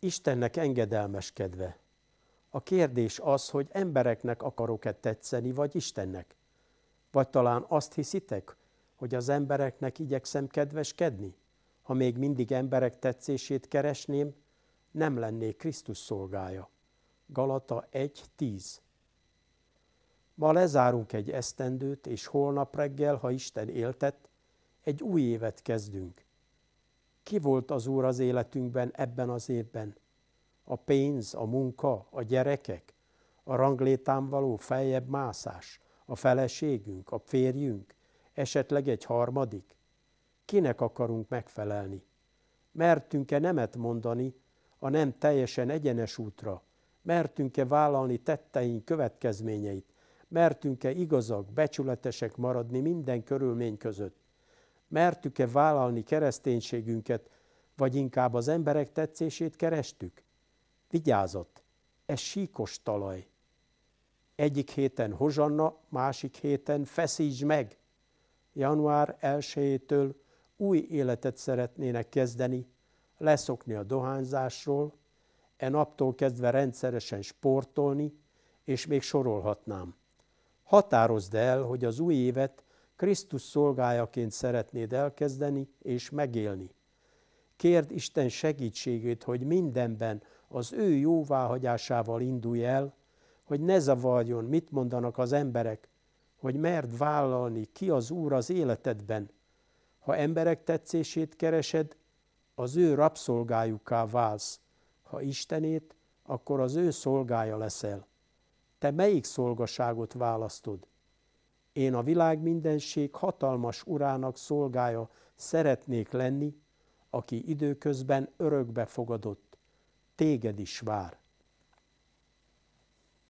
Istennek engedelmeskedve. A kérdés az, hogy embereknek akarok-e tetszeni, vagy Istennek. Vagy talán azt hiszitek, hogy az embereknek igyekszem kedveskedni? Ha még mindig emberek tetszését keresném, nem lennék Krisztus szolgája. Galata 1.10 Ma lezárunk egy esztendőt, és holnap reggel, ha Isten éltet, egy új évet kezdünk. Ki volt az Úr az életünkben ebben az évben? A pénz, a munka, a gyerekek, a ranglétán való feljebb mászás, a feleségünk, a férjünk, esetleg egy harmadik? Kinek akarunk megfelelni? Mertünk-e nemet mondani a nem teljesen egyenes útra? Mertünk-e vállalni tetteink következményeit? Mertünk-e igazak, becsületesek maradni minden körülmény között? mertük-e vállalni kereszténységünket, vagy inkább az emberek tetszését kerestük? Vigyázott, ez síkos talaj. Egyik héten hozsanna, másik héten feszíts meg. Január 1-től új életet szeretnének kezdeni, leszokni a dohányzásról, e naptól kezdve rendszeresen sportolni, és még sorolhatnám. Határozd el, hogy az új évet Krisztus szolgájaként szeretnéd elkezdeni és megélni. Kérd Isten segítségét, hogy mindenben az ő jóváhagyásával indulj el, hogy ne zavarjon, mit mondanak az emberek, hogy merd vállalni ki az Úr az életedben. Ha emberek tetszését keresed, az ő rabszolgájukká válsz. Ha Istenét, akkor az ő szolgája leszel. Te melyik szolgaságot választod? Én a világ mindenség hatalmas urának szolgája szeretnék lenni, aki időközben örökbe fogadott. Téged is vár.